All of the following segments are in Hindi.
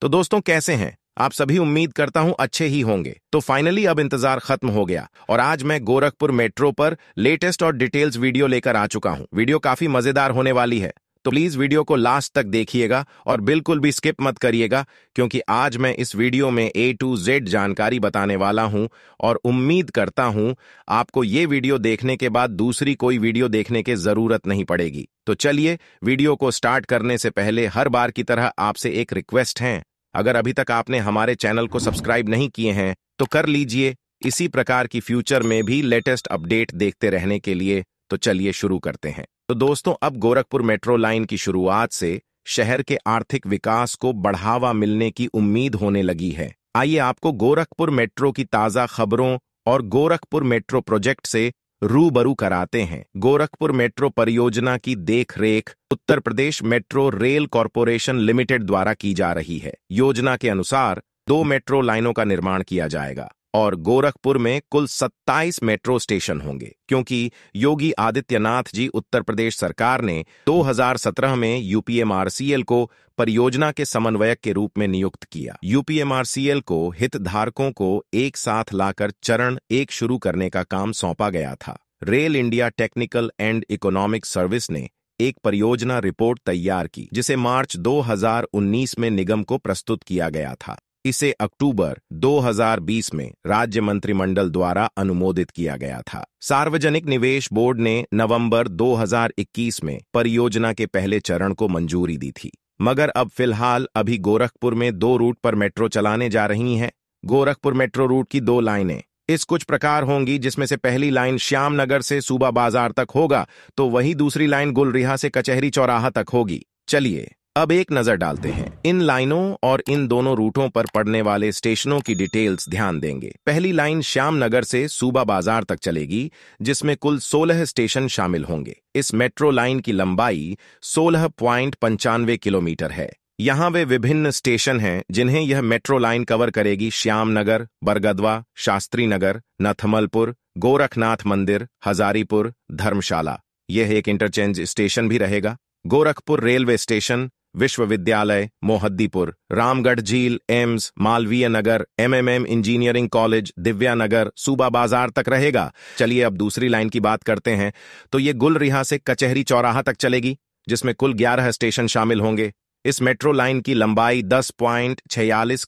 तो दोस्तों कैसे हैं आप सभी उम्मीद करता हूं अच्छे ही होंगे तो फाइनली अब इंतजार खत्म हो गया और आज मैं गोरखपुर मेट्रो पर लेटेस्ट और डिटेल्स वीडियो लेकर आ चुका हूं वीडियो काफी मजेदार होने वाली है तो प्लीज़ वीडियो को लास्ट तक देखिएगा और बिल्कुल भी स्किप मत करिएगा क्योंकि आज मैं इस वीडियो में ए टू जेड जानकारी बताने वाला हूं और उम्मीद करता हूं आपको ये वीडियो देखने के बाद दूसरी कोई वीडियो देखने की ज़रूरत नहीं पड़ेगी तो चलिए वीडियो को स्टार्ट करने से पहले हर बार की तरह आपसे एक रिक्वेस्ट है अगर अभी तक आपने हमारे चैनल को सब्सक्राइब नहीं किए हैं तो कर लीजिए इसी प्रकार की फ्यूचर में भी लेटेस्ट अपडेट देखते रहने के लिए तो चलिए शुरू करते हैं तो दोस्तों अब गोरखपुर मेट्रो लाइन की शुरुआत से शहर के आर्थिक विकास को बढ़ावा मिलने की उम्मीद होने लगी है आइए आपको गोरखपुर मेट्रो की ताज़ा खबरों और गोरखपुर मेट्रो प्रोजेक्ट से रूबरू कराते हैं गोरखपुर मेट्रो परियोजना की देखरेख Uttar Pradesh metro rail corporation limited द्वारा की जा रही है योजना के अनुसार दो मेट्रो लाइनों का निर्माण किया जाएगा और गोरखपुर में कुल 27 मेट्रो स्टेशन होंगे क्योंकि योगी आदित्यनाथ जी उत्तर प्रदेश सरकार ने 2017 में यूपीएमआरसीएल को परियोजना के समन्वयक के रूप में नियुक्त किया यूपीएमआरसीएल को हितधारकों को एक साथ लाकर चरण एक शुरू करने का काम सौंपा गया था rail India technical and economic service ने एक परियोजना रिपोर्ट तैयार की जिसे मार्च 2019 में निगम को प्रस्तुत किया गया था इसे अक्टूबर 2020 में राज्य मंत्रिमंडल द्वारा अनुमोदित किया गया था सार्वजनिक निवेश बोर्ड ने नवंबर 2021 में परियोजना के पहले चरण को मंजूरी दी थी मगर अब फिलहाल अभी गोरखपुर में दो रूट पर मेट्रो चलाने जा रही हैं गोरखपुर मेट्रो रूट की दो लाइनें इस कुछ प्रकार होंगी जिसमें से पहली लाइन श्याम नगर से सूबा बाजार तक होगा तो वही दूसरी लाइन गुलरिहा से कचहरी चौराहा तक होगी चलिए अब एक नजर डालते हैं इन लाइनों और इन दोनों रूटों पर पड़ने वाले स्टेशनों की डिटेल्स ध्यान देंगे पहली लाइन श्याम नगर से सूबा बाजार तक चलेगी जिसमें कुल 16 स्टेशन शामिल होंगे इस मेट्रो लाइन की लंबाई सोलह प्वाइंट पंचानवे किलोमीटर है यहाँ वे विभिन्न स्टेशन हैं जिन्हें यह मेट्रो लाइन कवर करेगी श्याम नगर बरगदवा शास्त्री नगर नथमलपुर गोरखनाथ मंदिर हजारीपुर धर्मशाला यह एक इंटरचेंज स्टेशन भी रहेगा गोरखपुर रेलवे स्टेशन विश्वविद्यालय मोहद्दीपुर रामगढ़ झील AIIMS Malviya Nagar MMM engineering college Divya Nagar Suba Bazar तक रहेगा चलिए अब दूसरी लाइन की बात करते हैं तो ये गुल रिहा से कचहरी चौराहा तक चलेगी जिसमें कुल ग्यारह स्टेशन शामिल होंगे इस मेट्रो लाइन की लंबाई दस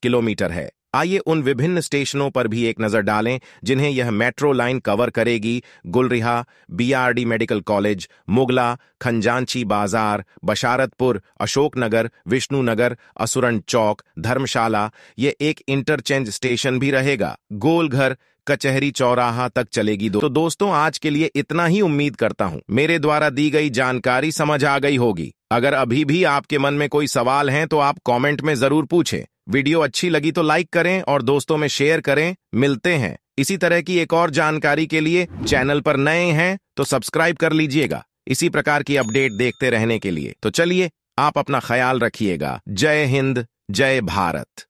किलोमीटर है आइए उन विभिन्न स्टेशनों पर भी एक नजर डालें जिन्हें यह मेट्रो लाइन कवर करेगी Gulriha BRD medical college Mugla Khajanchi Bazar Basharatpur Ashoknagar Vishnunagar Asuran चौक धर्मशाला ये एक इंटरचेंज स्टेशन भी रहेगा गोलघर कचहरी चौराहा तक चलेगी दो तो दोस्तों आज के लिए इतना ही उम्मीद करता हूँ मेरे द्वारा दी गई जानकारी समझ आ गई होगी अगर अभी भी आपके मन में कोई सवाल है तो आप कॉमेंट में जरूर पूछें वीडियो अच्छी लगी तो लाइक करें और दोस्तों में शेयर करें मिलते हैं इसी तरह की एक और जानकारी के लिए चैनल पर नए हैं तो सब्सक्राइब कर लीजिएगा इसी प्रकार की अपडेट देखते रहने के लिए तो चलिए आप अपना ख्याल रखिएगा जय हिंद जय भारत